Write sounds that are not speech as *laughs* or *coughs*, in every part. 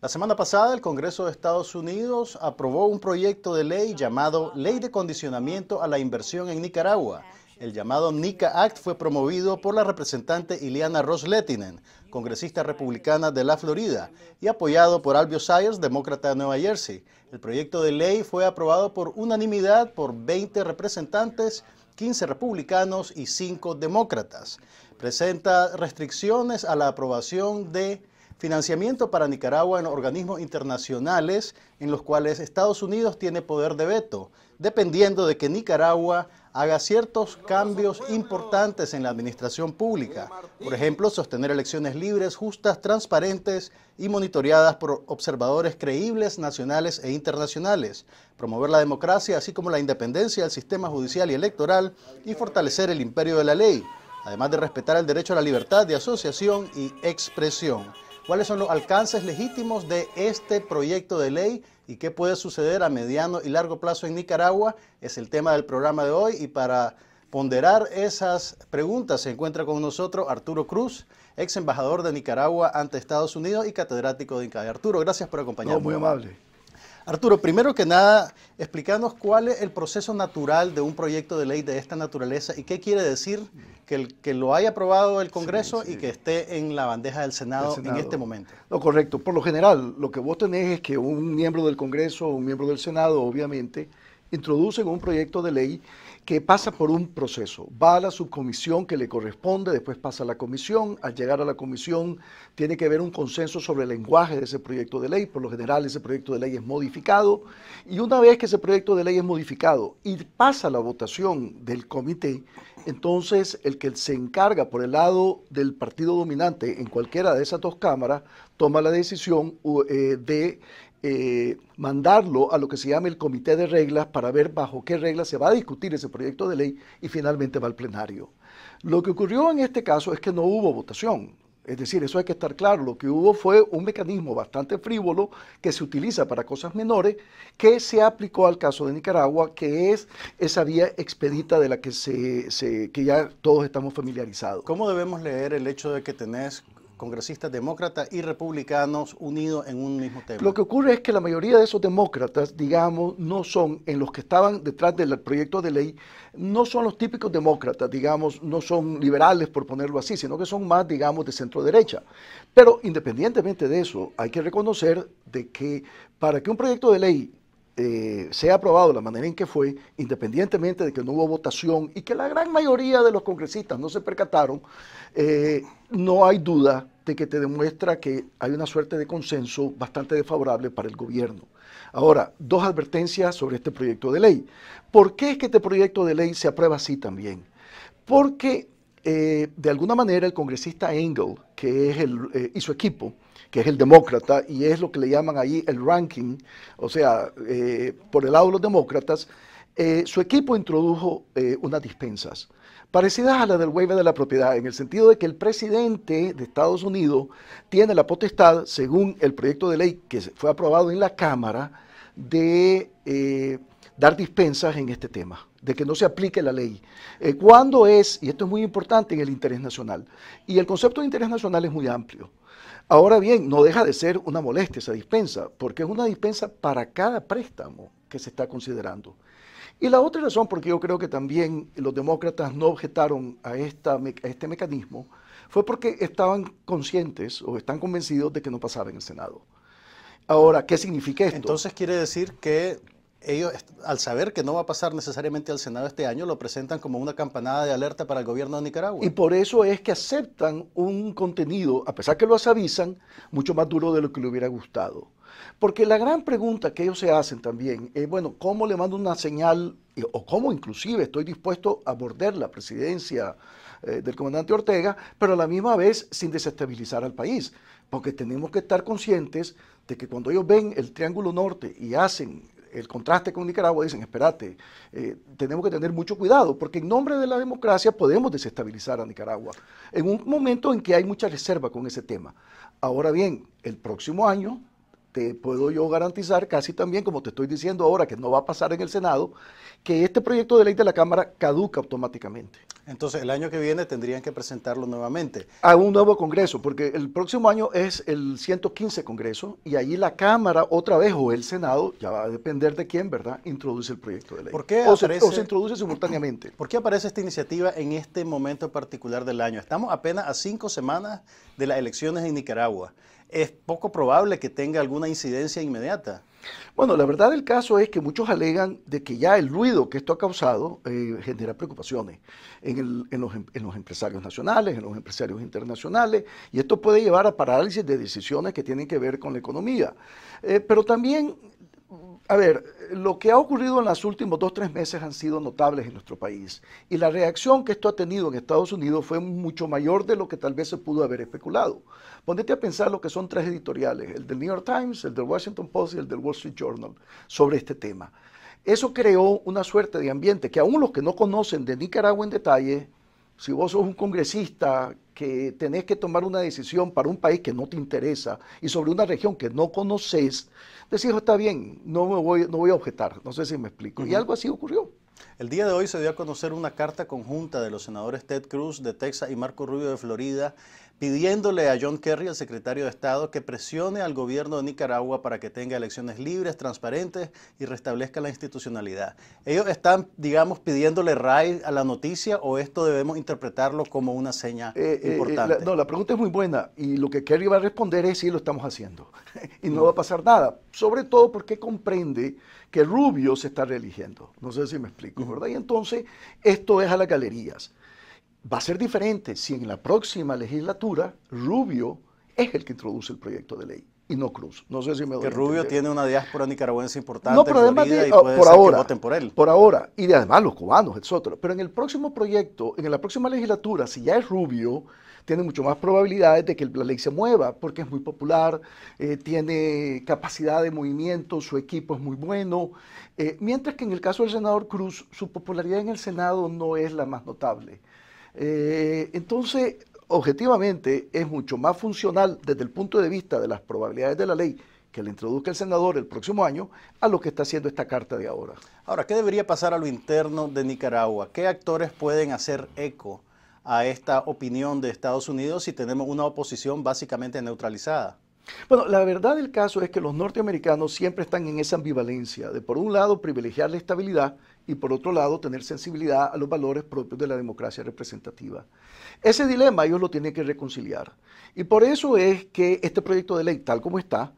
La semana pasada el Congreso de Estados Unidos aprobó un proyecto de ley llamado Ley de Condicionamiento a la Inversión en Nicaragua. El llamado NICA Act fue promovido por la representante Ileana letinen congresista republicana de la Florida, y apoyado por Albio Sayers, demócrata de Nueva Jersey. El proyecto de ley fue aprobado por unanimidad por 20 representantes 15 republicanos y 5 demócratas. Presenta restricciones a la aprobación de financiamiento para Nicaragua en organismos internacionales en los cuales Estados Unidos tiene poder de veto, dependiendo de que Nicaragua haga ciertos cambios importantes en la administración pública, por ejemplo, sostener elecciones libres, justas, transparentes y monitoreadas por observadores creíbles nacionales e internacionales, promover la democracia, así como la independencia del sistema judicial y electoral y fortalecer el imperio de la ley, además de respetar el derecho a la libertad de asociación y expresión cuáles son los alcances legítimos de este proyecto de ley y qué puede suceder a mediano y largo plazo en Nicaragua. Es el tema del programa de hoy y para ponderar esas preguntas se encuentra con nosotros Arturo Cruz, ex embajador de Nicaragua ante Estados Unidos y catedrático de INCAE. Arturo, gracias por acompañarnos. muy amable. Arturo, primero que nada, explícanos cuál es el proceso natural de un proyecto de ley de esta naturaleza y qué quiere decir que, el, que lo haya aprobado el Congreso y que esté en la bandeja del Senado, en este momento. Lo correcto. Por lo general, lo que vos tenés es que un miembro del Congreso, un miembro del Senado, obviamente, introducen un proyecto de ley que pasa por un proceso. Va a la subcomisión que le corresponde, después pasa a la comisión. Al llegar a la comisión tiene que haber un consenso sobre el lenguaje de ese proyecto de ley. Por lo general ese proyecto de ley es modificado. Y una vez que ese proyecto de ley es modificado y pasa la votación del comité, entonces el que se encarga por el lado del partido dominante en cualquiera de esas dos cámaras toma la decisión eh, de eh, mandarlo a lo que se llama el comité de reglas para ver bajo qué reglas se va a discutir ese proyecto de ley y finalmente va al plenario. Lo que ocurrió en este caso es que no hubo votación. Es decir, eso hay que estar claro. Lo que hubo fue un mecanismo bastante frívolo que se utiliza para cosas menores que se aplicó al caso de Nicaragua, que es esa vía expedita de la que, se, que ya todos estamos familiarizados. ¿Cómo debemos leer el hecho de que tenés congresistas demócratas y republicanos unidos en un mismo tema. Lo que ocurre es que la mayoría de esos demócratas, digamos, no son, en los que estaban detrás del proyecto de ley, no son los típicos demócratas, digamos, no son liberales, por ponerlo así, sino que son más, digamos, de centro derecha. Pero independientemente de eso, hay que reconocer de que para que un proyecto de ley eh, se ha aprobado de la manera en que fue, independientemente de que no hubo votación y que la gran mayoría de los congresistas no se percataron, eh, no hay duda de que te demuestra que hay una suerte de consenso bastante desfavorable para el gobierno. Ahora, dos advertencias sobre este proyecto de ley. ¿Por qué es que este proyecto de ley se aprueba así también? Porque eh, de alguna manera el congresista Engel, que es el, y su equipo, que es el demócrata, y es lo que le llaman ahí el ranking, o sea, eh, por el lado de los demócratas, eh, su equipo introdujo eh, unas dispensas parecidas a las del waiver de la propiedad, en el sentido de que el presidente de Estados Unidos tiene la potestad, según el proyecto de ley que fue aprobado en la Cámara, de dar dispensas en este tema, de que no se aplique la ley. Cuando ¿Cuándo es, y esto es muy importante, en el interés nacional? Y el concepto de interés nacional es muy amplio. Ahora bien, no deja de ser una molestia esa dispensa, porque es una dispensa para cada préstamo que se está considerando. Y la otra razón, porque yo creo que también los demócratas no objetaron a, esta, a este mecanismo, fue porque estaban conscientes o están convencidos de que no pasaba en el Senado. Ahora, ¿qué significa esto? Entonces quiere decir que ellos, al saber que no va a pasar necesariamente al Senado este año, lo presentan como una campanada de alerta para el gobierno de Nicaragua. Y por eso es que aceptan un contenido, a pesar que lo avisan, mucho más duro de lo que le hubiera gustado. Porque la gran pregunta que ellos se hacen también es, bueno, ¿cómo le mando una señal eh, o cómo inclusive estoy dispuesto a morder la presidencia eh, del comandante Ortega, pero a la misma vez sin desestabilizar al país? Porque tenemos que estar conscientes de que cuando ellos ven el Triángulo Norte y hacen el contraste con Nicaragua, dicen, espérate, eh, tenemos que tener mucho cuidado, porque en nombre de la democracia podemos desestabilizar a Nicaragua, en un momento en que hay mucha reserva con ese tema. Ahora bien, el próximo año te puedo yo garantizar, casi también como te estoy diciendo ahora, que no va a pasar en el Senado, que este proyecto de ley de la Cámara caduca automáticamente. Entonces, el año que viene tendrían que presentarlo nuevamente. A un nuevo Congreso, porque el próximo año es el 115 Congreso y allí la Cámara otra vez o el Senado, ya va a depender de quién, ¿verdad?, introduce el proyecto de ley. ¿Por qué o, se, o se introduce simultáneamente. *clears throat* ¿Por qué aparece esta iniciativa en este momento particular del año? Estamos apenas a cinco semanas de las elecciones en Nicaragua es poco probable que tenga alguna incidencia inmediata. Bueno, la verdad del caso es que muchos alegan de que ya el ruido que esto ha causado eh, genera preocupaciones em, en, los, empresarios nacionales, en los empresarios internacionales, y esto puede llevar a parálisis de decisiones que tienen que ver con la economía. Eh, pero también a ver, lo que ha ocurrido en los últimos dos, tres meses han sido notables en nuestro país y la reacción que esto ha tenido en Estados Unidos fue mucho mayor de lo que tal vez se pudo haber especulado. Ponete a pensar lo que son tres editoriales, el del New York Times, el del Washington Post y el del Wall Street Journal sobre este tema. Eso creó una suerte de ambiente que aún los que no conocen de Nicaragua en detalle, si vos sos un congresista que tenés que tomar una decisión para un país que no te interesa y sobre una región que no conoces, decís, oh, está bien, no, voy, no voy a objetar, no sé si me explico. Y algo así ocurrió. El día de hoy se dio a conocer una carta conjunta de los senadores Ted Cruz de Texas y Marco Rubio de Florida pidiéndole a John Kerry, el secretario de Estado, que presione al gobierno de Nicaragua para que tenga elecciones libres, transparentes y restablezca la institucionalidad. ¿Ellos están, digamos, pidiéndole RAI a la noticia o esto debemos interpretarlo como una seña eh, eh, eh, importante? no, la pregunta es muy buena y lo que Kerry va a responder es si lo estamos haciendo *laughs* y no mm. va a pasar nada, sobre todo porque comprende que Rubio se está reeligiendo. No sé si me explico, ¿verdad? Y entonces esto es a las galerías va a ser diferente si en la próxima legislatura Rubio es el que introduce el proyecto de ley y no Cruz. No sé si me doy Que Rubio tiene una diáspora nicaragüense importante. No, pero además oh, por ahora, voten por él. Por ahora, y de, además los cubanos, etc. Pero en el próximo proyecto, en la próxima legislatura, si ya es Rubio, tiene mucho más probabilidades de que la ley se mueva, porque es muy popular, eh, tiene capacidad de movimiento, su equipo es muy bueno. Eh, mientras que en el caso del senador Cruz, su popularidad en el Senado no es la más notable. Eh, entonces, objetivamente, es mucho más funcional desde el punto de vista de las probabilidades de la ley que le introduzca el senador el próximo año a lo que está haciendo esta carta de ahora. Ahora, ¿qué debería pasar a lo interno de Nicaragua? ¿Qué actores pueden hacer eco a esta opinión de Estados Unidos si tenemos una oposición básicamente neutralizada? Bueno, la verdad del caso es que los norteamericanos siempre están en esa ambivalencia de, por un lado, privilegiar la estabilidad y, por otro lado, tener sensibilidad a los valores propios de la democracia representativa. Ese dilema ellos lo tienen que reconciliar. Y por eso es que este proyecto de ley, tal como está,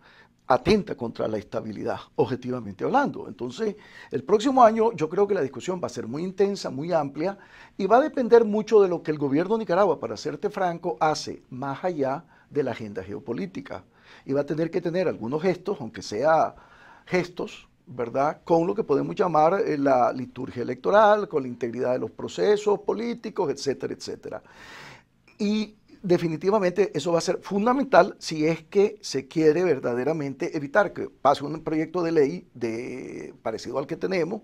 atenta contra la estabilidad, objetivamente hablando. Entonces, el próximo año yo creo que la discusión va a ser muy intensa, muy amplia, y va a depender mucho de lo que el gobierno de Nicaragua, para serte franco, hace más allá de la agenda geopolítica y va a tener que tener algunos gestos, aunque sea gestos, ¿verdad? Con lo que podemos llamar eh, la liturgia electoral, con la integridad de los procesos políticos, etcétera, etcétera. Y definitivamente eso va a ser fundamental si es que se quiere verdaderamente evitar que pase un proyecto de ley de, parecido al que tenemos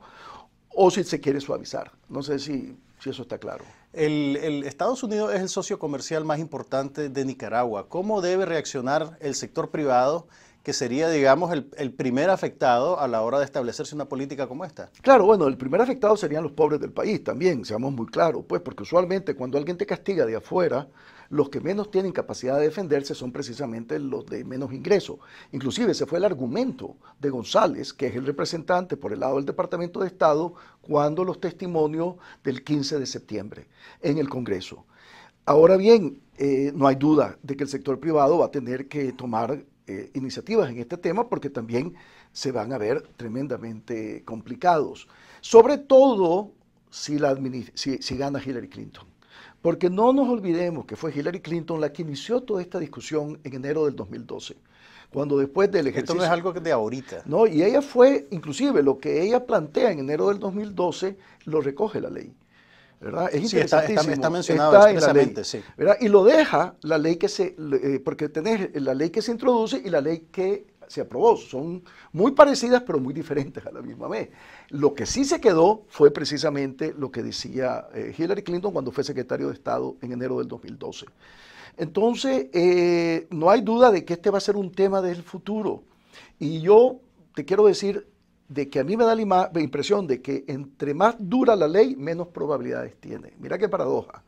o si se quiere suavizar. No sé si, si eso está claro. El, Estados Unidos es el socio comercial más importante de Nicaragua. ¿Cómo debe reaccionar el sector privado? que sería, digamos, el, el, primer afectado a la hora de establecerse una política como esta. Claro, bueno, el primer afectado serían los pobres del país también, seamos muy claros, pues, porque usualmente cuando alguien te castiga de afuera, los que menos tienen capacidad de defenderse son precisamente los de menos ingreso. Inclusive ese fue el argumento de González, que es el representante por el lado del Departamento de Estado, cuando los testimonios del 15 de septiembre en el Congreso. Ahora bien, eh, no hay duda de que el sector privado va a tener que tomar eh, iniciativas en este tema porque también se van a ver tremendamente complicados. Sobre todo si, la si gana Hillary Clinton. Porque no nos olvidemos que fue Hillary Clinton la que inició toda esta discusión en enero del 2012 cuando después del ejercicio... Esto no es algo de ahorita. No, y ella fue, inclusive, lo que ella plantea en enero del 2012, lo recoge la ley. ¿verdad? Es sí, Está, mencionado expresamente, sí. Y lo deja la ley que se... Eh, porque tenés la ley que se introduce y la ley que se aprobó. Son muy parecidas, pero muy diferentes a la misma vez. Lo que sí se quedó fue precisamente lo que decía eh, Hillary Clinton cuando fue secretario de Estado en enero del 2012. Entonces, eh, no hay duda de que este va a ser un tema del futuro. Y yo te quiero decir de que a mí me da la impresión de que entre más dura la ley, menos probabilidades tiene. Mira qué paradoja.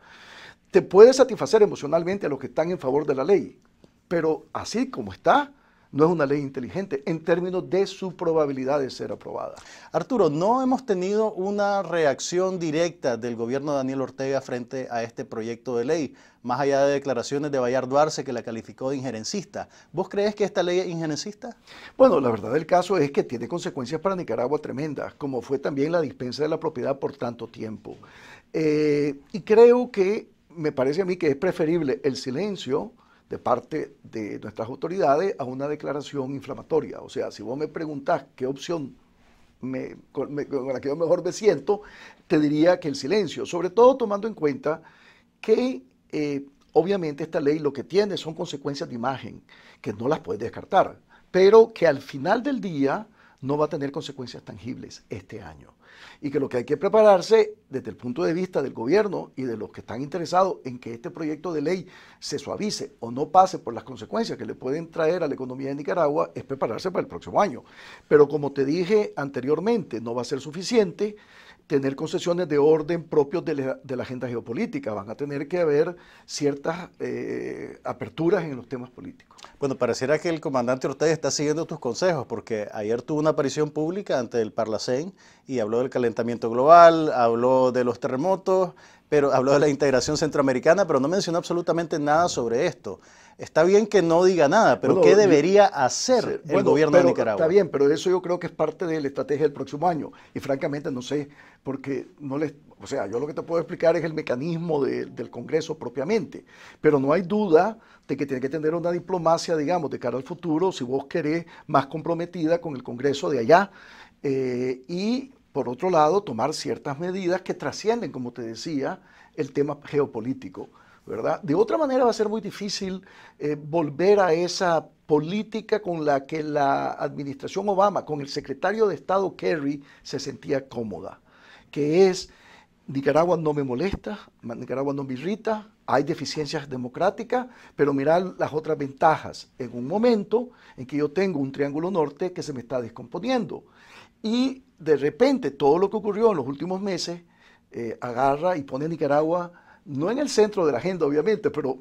Te puede satisfacer emocionalmente a los que están en favor de la ley, pero así como está, no es una ley inteligente en términos de su probabilidad de ser aprobada. Arturo, no hemos tenido una reacción directa del gobierno de Daniel Ortega frente a este proyecto de ley, más allá de declaraciones de Bayard Duarte que la calificó de injerencista. ¿Vos crees que esta ley es injerencista? Bueno, la verdad del caso es que tiene consecuencias para Nicaragua tremendas, como fue también la dispensa de la propiedad por tanto tiempo. Eh, y creo que, me parece a mí que es preferible el silencio, de parte de nuestras autoridades a una declaración inflamatoria. O sea, si vos me preguntás qué opción me, con, la que yo mejor me siento, te diría que el silencio, sobre todo tomando en cuenta que eh, obviamente esta ley lo que tiene son consecuencias de imagen, que no las puedes descartar, pero que al final del día no va a tener consecuencias tangibles este año. Y que lo que hay que prepararse desde el punto de vista del gobierno y de los que están interesados en que este proyecto de ley se suavice o no pase por las consecuencias que le pueden traer a la economía de Nicaragua es prepararse para el próximo año. Pero como te dije anteriormente, no va a ser suficiente tener concesiones de orden propios de la, agenda geopolítica, van a tener que haber ciertas eh, aperturas en los temas políticos. Bueno, pareciera que el comandante Ortega está siguiendo tus consejos, porque ayer tuvo una aparición pública ante el Parlacén y habló del calentamiento global, habló de los terremotos, pero habló de la integración centroamericana, pero no mencionó absolutamente nada sobre esto. Está bien que no diga nada, pero ¿qué debería hacer el gobierno de Nicaragua? Está bien, pero eso yo creo que es parte de la estrategia del próximo año. Y francamente no sé, porque no les, o sea, yo lo que te puedo explicar es el mecanismo del Congreso propiamente. Pero no hay duda de que tiene que tener una diplomacia, digamos, de cara al futuro, si vos querés, más comprometida con el Congreso de allá. Eh, y por otro lado, tomar ciertas medidas que trascienden, como te decía, el tema geopolítico. ¿verdad? De otra manera va a ser muy difícil eh, volver a esa política con la que la administración Obama, con el secretario de Estado Kerry, se sentía cómoda, que es Nicaragua no me molesta, Nicaragua no me irrita, hay deficiencias democráticas, pero mirar las otras ventajas en un momento en que yo tengo un triángulo norte que se me está descomponiendo. Y de repente todo lo que ocurrió en los últimos meses eh, agarra y pone a Nicaragua, no en el centro de la agenda obviamente, pero...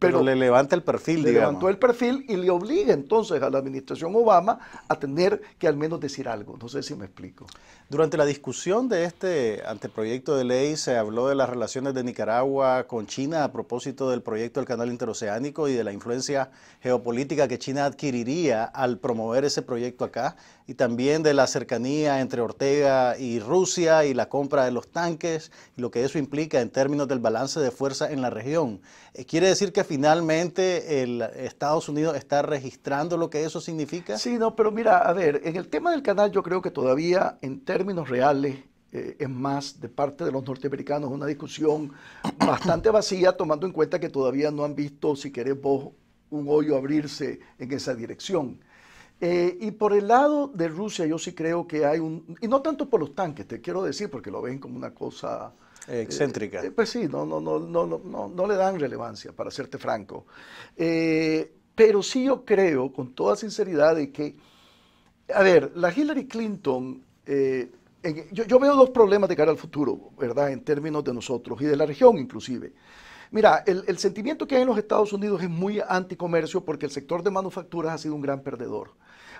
Pero, le levanta el perfil, levantó el perfil y le obliga entonces a la administración Obama a tener que al menos decir algo. No sé si me explico. Durante la discusión de este anteproyecto de ley se habló de las relaciones de Nicaragua con China a propósito del proyecto del canal interoceánico y de la influencia geopolítica que China adquiriría al promover ese proyecto acá y también de la cercanía entre Ortega y Rusia y la compra de los tanques y lo que eso implica en términos del balance de fuerza en la región. Eh, ¿Quiere decir que finalmente el Estados Unidos está registrando lo que eso significa? Sí, no, pero mira, a ver, en el tema del canal yo creo que todavía en términos reales eh, es más de parte de los norteamericanos una discusión *coughs* bastante vacía, tomando en cuenta que todavía no han visto, si querés vos, un hoyo abrirse en esa dirección. Eh, y por el lado de Rusia, yo sí creo que hay un. Y no tanto por los tanques, te quiero decir, porque lo ven como una cosa. Eh, excéntrica. Eh, pues sí, no, no, no, no, no, no, le dan relevancia, para serte franco. pero sí yo creo, con toda sinceridad, de que. A ver, la Hillary Clinton. yo, veo dos problemas de cara al futuro, ¿verdad? En términos de nosotros y de la región, inclusive. Mira, el, el, sentimiento que hay en los Estados Unidos es muy anticomercio porque el sector de manufacturas ha sido un gran perdedor.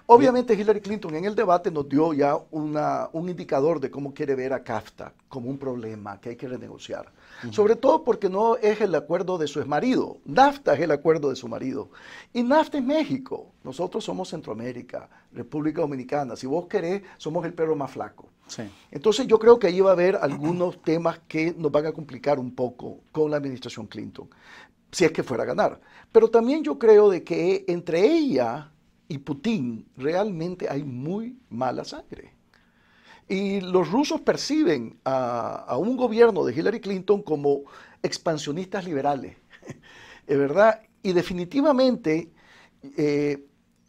Obviamente Hillary Clinton en el debate nos dio ya un indicador de cómo quiere ver a CAFTA como un problema que hay que renegociar. Sobre todo porque no es el acuerdo de su marido. NAFTA es el acuerdo de su marido. Y NAFTA es México. Nosotros somos Centroamérica, República Dominicana. Si vos querés, somos el perro más flaco. Entonces yo creo que ahí va a haber algunos temas que nos van a complicar un poco con la administración Clinton, si es que fuera a ganar. Pero también yo creo de que entre ella y Putin, realmente hay muy mala sangre. Y los rusos perciben a, un gobierno de Hillary Clinton como expansionistas liberales, *laughs* ¿es verdad? Y definitivamente, eh,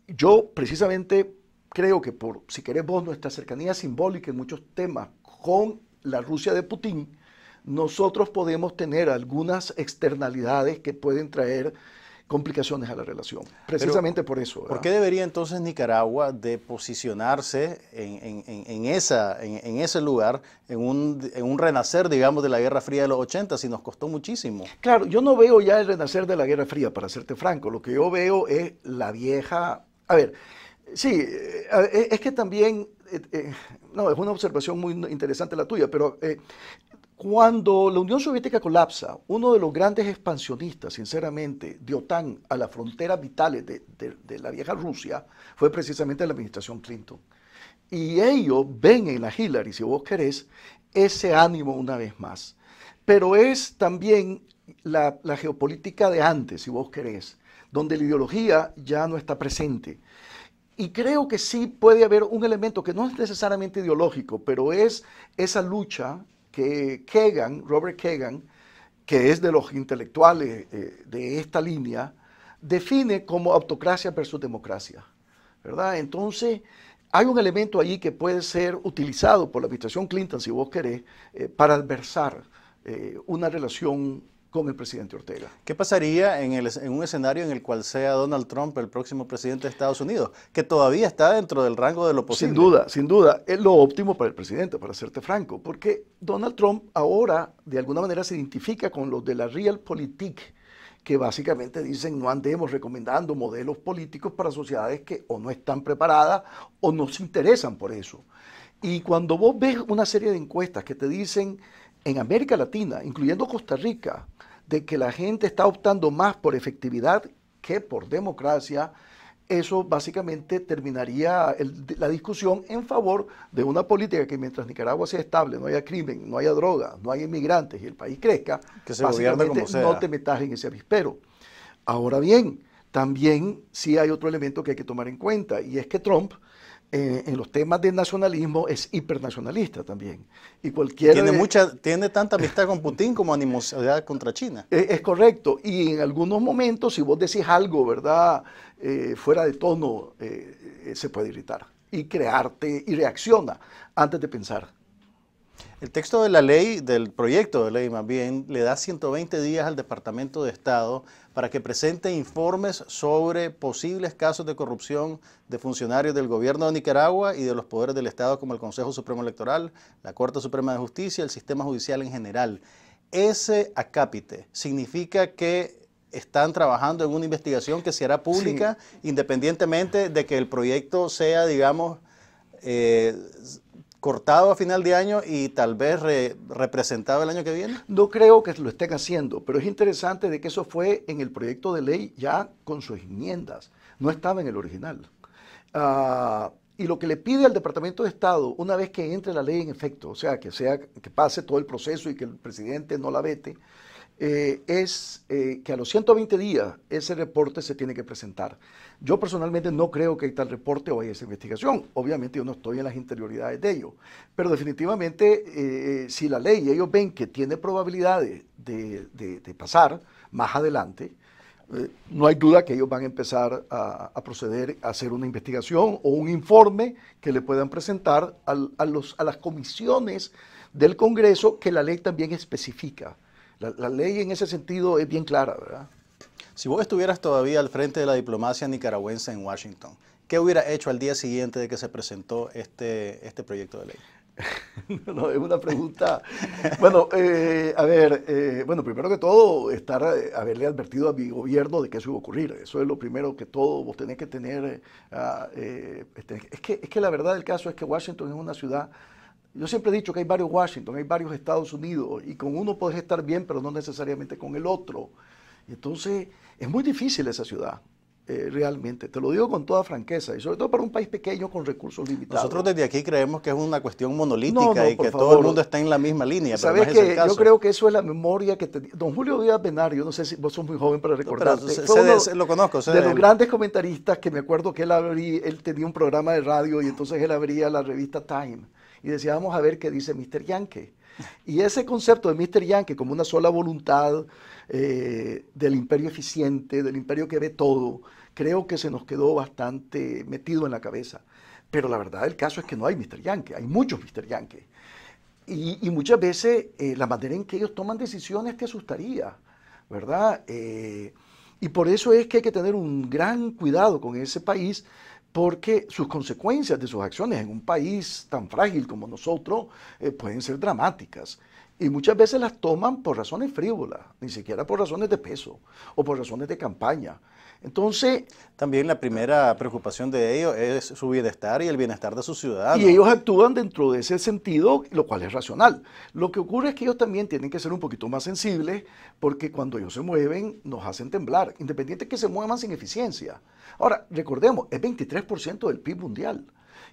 yo precisamente creo que por, si queremos nuestra cercanía simbólica en muchos temas con la Rusia de Putin, nosotros podemos tener algunas externalidades que pueden traer complicaciones a la relación, precisamente por eso. ¿Por qué debería entonces Nicaragua de posicionarse en, esa, en, ese lugar, en un, renacer, digamos, de la Guerra Fría de los 80, si nos costó muchísimo? Claro, yo no veo ya el renacer de la Guerra Fría, para serte franco, lo que yo veo es la vieja... A ver, sí, eh, es que también... Eh, eh, no, es una observación muy interesante la tuya, pero cuando la Unión Soviética colapsa, uno de los grandes expansionistas, sinceramente, de OTAN a las fronteras vitales de, la vieja Rusia fue precisamente la administración Clinton. Y ellos ven en la Hillary, si vos querés, ese ánimo una vez más. Pero es también la geopolítica de antes, si vos querés, donde la ideología ya no está presente. Y creo que sí puede haber un elemento que no es necesariamente ideológico, pero es esa lucha que Kagan, Robert Kagan, que es de los intelectuales eh, de esta línea, define como autocracia versus democracia, ¿verdad? Entonces, hay un elemento allí que puede ser utilizado por la administración Clinton, si vos querés, eh, para adversar eh, una relación con el presidente Ortega. ¿Qué pasaría en, un escenario en el cual sea Donald Trump el próximo presidente de Estados Unidos, que todavía está dentro del rango de lo posible? Sin duda, sin duda, es lo óptimo para el presidente, para serte franco, porque Donald Trump ahora de alguna manera se identifica con los de la Realpolitik, que básicamente dicen no andemos recomendando modelos políticos para sociedades que o no están preparadas o no se interesan por eso. Y cuando vos ves una serie de encuestas que te dicen en América Latina, incluyendo Costa Rica, de que la gente está optando más por efectividad que por democracia, eso básicamente terminaría la discusión en favor de una política que mientras Nicaragua sea estable, no haya crimen, no haya droga, no haya inmigrantes y el país crezca, básicamente no te metas en ese avispero. Ahora bien, también sí hay otro elemento que hay que tomar en cuenta y es que Trump en, los temas de nacionalismo es hipernacionalista también. Y tiene, mucha, tiene tanta amistad con Putin como animosidad contra China. *laughs* Eh, es, correcto. Y en algunos momentos, si vos decís algo, ¿verdad? Eh, fuera de tono, eh, se puede irritar y crearte y reacciona antes de pensar. El texto de la ley, del proyecto de ley más bien, le da 120 días al Departamento de Estado para que presente informes sobre posibles casos de corrupción de funcionarios del gobierno de Nicaragua y de los poderes del Estado como el Consejo Supremo Electoral, la Corte Suprema de Justicia, el sistema judicial en general. Ese acápite significa que están trabajando en una investigación que se hará pública independientemente de que el proyecto sea, digamos, eh, cortado a final de año y tal vez representado el año que viene? No creo que lo estén haciendo, pero es interesante de que eso fue en el proyecto de ley ya con sus enmiendas, no estaba en el original. Ah, y lo que le pide al Departamento de Estado, una vez que entre la ley en efecto, o sea, que, sea, que pase todo el proceso y que el presidente no la vete, eh, es eh, que a los 120 días ese reporte se tiene que presentar. Yo personalmente no creo que hay tal reporte o haya esa investigación. Obviamente yo no estoy en las interioridades de ello, pero definitivamente eh, si la ley ellos ven que tiene probabilidades de, pasar más adelante, no hay duda que ellos van a empezar a, proceder a hacer una investigación o un informe que le puedan presentar a las comisiones del Congreso que la ley también especifica. La, ley en ese sentido es bien clara, ¿verdad? Si vos estuvieras todavía al frente de la diplomacia nicaragüense en Washington, ¿qué hubiera hecho al día siguiente de que se presentó este, este proyecto de ley? *laughs* es una pregunta. bueno, eh, a ver, eh, bueno, primero que todo, estar, eh, haberle advertido a mi gobierno de que eso iba a ocurrir. Eso es lo primero que todo, vos tenés que tener... Ah, este, es, que, es que la verdad del caso es que Washington es una ciudad yo siempre he dicho que hay varios Washington, hay varios Estados Unidos, y con uno puedes estar bien, pero no necesariamente con el otro. Entonces, es muy difícil esa ciudad. Eh, realmente. Te lo digo con toda franqueza y sobre todo para un país pequeño con recursos limitados. Nosotros desde aquí creemos que es una cuestión monolítica y que todo el mundo está en la misma línea. Sabes que yo creo que eso es la memoria que te... Don Julio Díaz Benar, yo no sé si vos sos muy joven para recordar Pero, lo conozco. de, los grandes comentaristas que me acuerdo que él abría él tenía un programa de radio y entonces él abría la revista Time y decía, vamos a ver qué dice Mr. Yankee. Y ese concepto de Mr. Yankee como una sola voluntad eh, del imperio eficiente, del imperio que ve todo, creo que se nos quedó bastante metido en la cabeza. Pero la verdad del caso es que no hay Mr. Yankee, hay muchos Mr. Yankee. Y, muchas veces eh, la manera en que ellos toman decisiones te asustaría, ¿verdad? Eh, y por eso es que hay que tener un gran cuidado con ese país, porque sus consecuencias de sus acciones en un país tan frágil como nosotros eh, pueden ser dramáticas. Y muchas veces las toman por razones frívolas, ni siquiera por razones de peso o por razones de campaña. Entonces... También la primera preocupación de ellos es su bienestar y el bienestar de sus ciudadanos. Y ellos actúan dentro de ese sentido, lo cual es racional. Lo que ocurre es que ellos también tienen que ser un poquito más sensibles porque cuando ellos se mueven nos hacen temblar, independiente que se muevan sin eficiencia. Ahora, recordemos, es 23% del PIB mundial.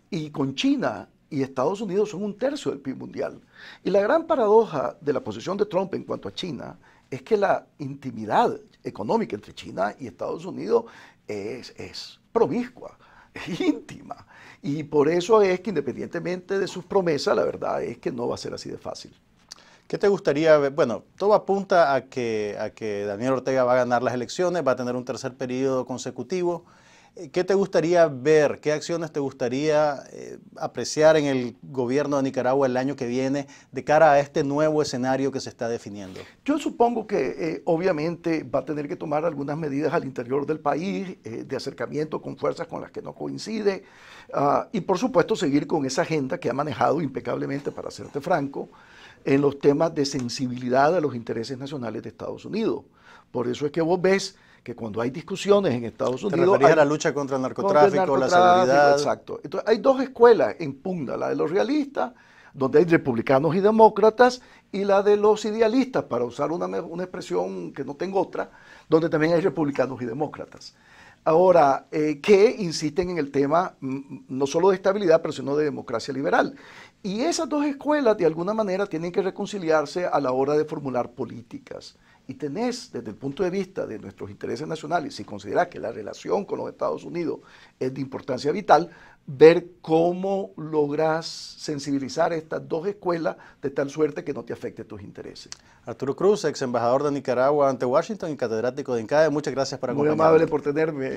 Y con China y Estados Unidos son un tercio del PIB mundial. Y la gran paradoja de la posición de Trump en cuanto a China es que la intimidad económica entre China y Estados Unidos es, promiscua, *laughs* íntima. Y por eso es que independientemente de sus promesas, la verdad es que no va a ser así de fácil. ¿Qué te gustaría ver? Bueno, todo apunta a que, a que Daniel Ortega va a ganar las elecciones, va a tener un tercer periodo consecutivo. Eh, ¿Qué te gustaría ver? ¿Qué acciones te gustaría eh, apreciar en el gobierno de Nicaragua el año que viene de cara a este nuevo escenario que se está definiendo? Yo supongo que eh, obviamente va a tener que tomar algunas medidas al interior del país, de acercamiento con fuerzas con las que no coincide, ah, y por supuesto seguir con esa agenda que ha manejado impecablemente, para serte franco, en los temas de sensibilidad a los intereses nacionales de Estados Unidos. Por eso es que vos ves que cuando hay discusiones en Estados Unidos... Te a la lucha contra el narcotráfico, la seguridad... Exacto. Entonces, hay dos escuelas en pugna, la de los realistas, donde hay republicanos y demócratas, y la de los idealistas, para usar una, una expresión que no tengo otra, donde también hay republicanos y demócratas. Ahora, eh, que insisten en el tema mm, mm, no solo de estabilidad, pero sino de democracia liberal. Y esas dos escuelas, de alguna manera, tienen que reconciliarse a la hora de formular políticas y tenés desde el punto de vista de nuestros intereses nacionales, si considerás que la relación con los Estados Unidos es de importancia vital, ver cómo lográs sensibilizar estas dos escuelas de tal suerte que no te afecte tus intereses. Arturo Cruz, ex embajador de Nicaragua ante Washington y catedrático de INCAE, muchas gracias por acompañarnos. Muy amable por tenerme.